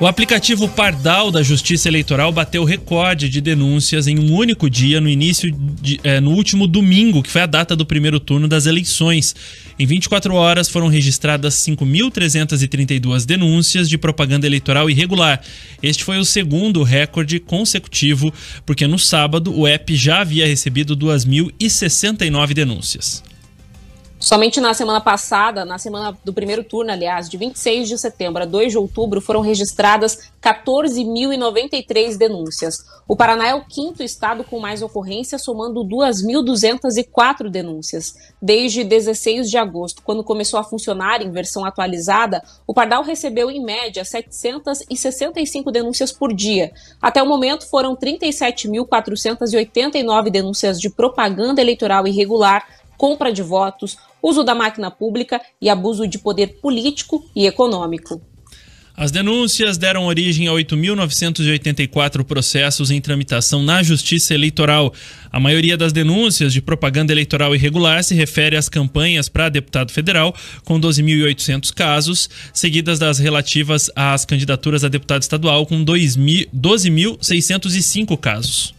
O aplicativo Pardal da Justiça Eleitoral bateu recorde de denúncias em um único dia no início de, é, no último domingo, que foi a data do primeiro turno das eleições. Em 24 horas foram registradas 5.332 denúncias de propaganda eleitoral irregular. Este foi o segundo recorde consecutivo, porque no sábado o app já havia recebido 2.069 denúncias. Somente na semana passada, na semana do primeiro turno, aliás, de 26 de setembro a 2 de outubro, foram registradas 14.093 denúncias. O Paraná é o quinto estado com mais ocorrências, somando 2.204 denúncias. Desde 16 de agosto, quando começou a funcionar em versão atualizada, o Pardal recebeu, em média, 765 denúncias por dia. Até o momento, foram 37.489 denúncias de propaganda eleitoral irregular, compra de votos, uso da máquina pública e abuso de poder político e econômico. As denúncias deram origem a 8.984 processos em tramitação na Justiça Eleitoral. A maioria das denúncias de propaganda eleitoral irregular se refere às campanhas para deputado federal, com 12.800 casos, seguidas das relativas às candidaturas a deputado estadual, com 12.605 casos.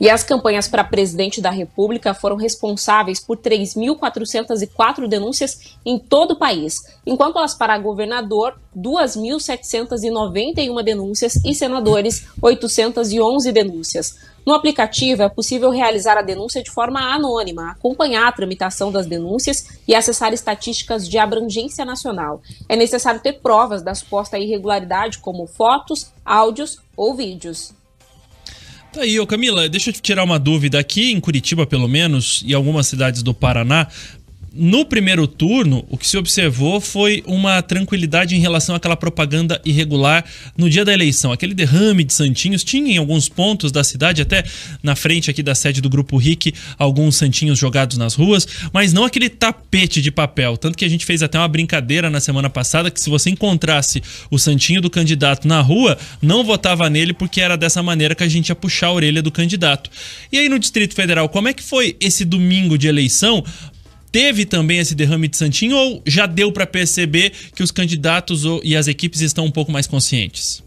E as campanhas para presidente da República foram responsáveis por 3.404 denúncias em todo o país, enquanto as para governador, 2.791 denúncias e senadores, 811 denúncias. No aplicativo é possível realizar a denúncia de forma anônima, acompanhar a tramitação das denúncias e acessar estatísticas de abrangência nacional. É necessário ter provas da suposta irregularidade, como fotos, áudios ou vídeos. Tá aí, ô Camila, deixa eu tirar uma dúvida. Aqui em Curitiba, pelo menos, e algumas cidades do Paraná, no primeiro turno, o que se observou foi uma tranquilidade em relação àquela propaganda irregular no dia da eleição. Aquele derrame de santinhos tinha em alguns pontos da cidade, até na frente aqui da sede do Grupo RIC, alguns santinhos jogados nas ruas, mas não aquele tapete de papel. Tanto que a gente fez até uma brincadeira na semana passada que se você encontrasse o santinho do candidato na rua, não votava nele porque era dessa maneira que a gente ia puxar a orelha do candidato. E aí no Distrito Federal, como é que foi esse domingo de eleição teve também esse derrame de santinho ou já deu para perceber que os candidatos e as equipes estão um pouco mais conscientes?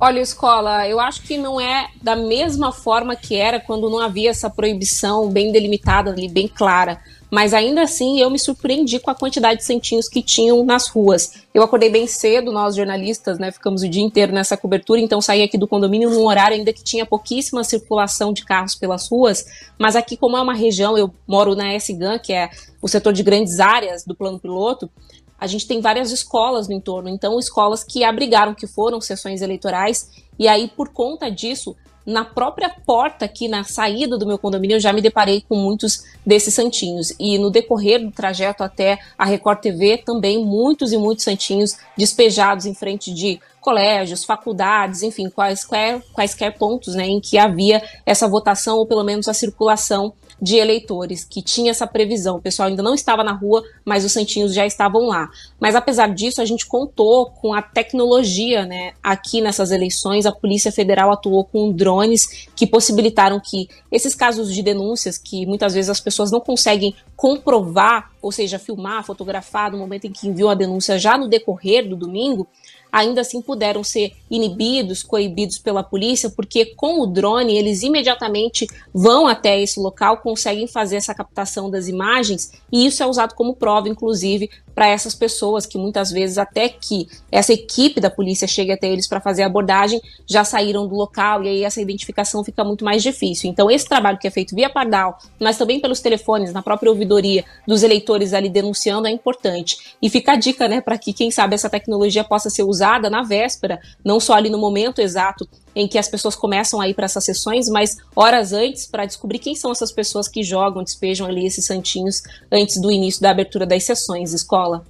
Olha, escola, eu acho que não é da mesma forma que era quando não havia essa proibição bem delimitada ali, bem clara. Mas ainda assim, eu me surpreendi com a quantidade de santinhos que tinham nas ruas. Eu acordei bem cedo, nós jornalistas, né, ficamos o dia inteiro nessa cobertura, então saí aqui do condomínio num horário ainda que tinha pouquíssima circulação de carros pelas ruas. Mas aqui, como é uma região, eu moro na S-GAN, que é o setor de grandes áreas do plano piloto, a gente tem várias escolas no entorno, então escolas que abrigaram, que foram sessões eleitorais, e aí por conta disso, na própria porta aqui, na saída do meu condomínio, eu já me deparei com muitos desses santinhos. E no decorrer do trajeto até a Record TV, também muitos e muitos santinhos despejados em frente de colégios, faculdades, enfim, quaisquer, quaisquer pontos né, em que havia essa votação ou pelo menos a circulação de eleitores, que tinha essa previsão. O pessoal ainda não estava na rua, mas os santinhos já estavam lá. Mas apesar disso, a gente contou com a tecnologia, né? Aqui nessas eleições, a Polícia Federal atuou com drones que possibilitaram que esses casos de denúncias, que muitas vezes as pessoas não conseguem comprovar, ou seja, filmar, fotografar no momento em que enviou a denúncia já no decorrer do domingo, ainda assim puderam ser inibidos, coibidos pela polícia, porque com o drone eles imediatamente vão até esse local, conseguem fazer essa captação das imagens e isso é usado como prova, inclusive, para essas pessoas que muitas vezes até que essa equipe da polícia chegue até eles para fazer a abordagem já saíram do local e aí essa identificação fica muito mais difícil. Então esse trabalho que é feito via Pardal, mas também pelos telefones na própria ouvidoria dos eleitores ali denunciando é importante. E fica a dica, né, para que quem sabe essa tecnologia possa ser usada na véspera, não só ali no momento exato em que as pessoas começam a ir para essas sessões, mas horas antes para descobrir quem são essas pessoas que jogam, despejam ali esses santinhos antes do início da abertura das sessões, escola.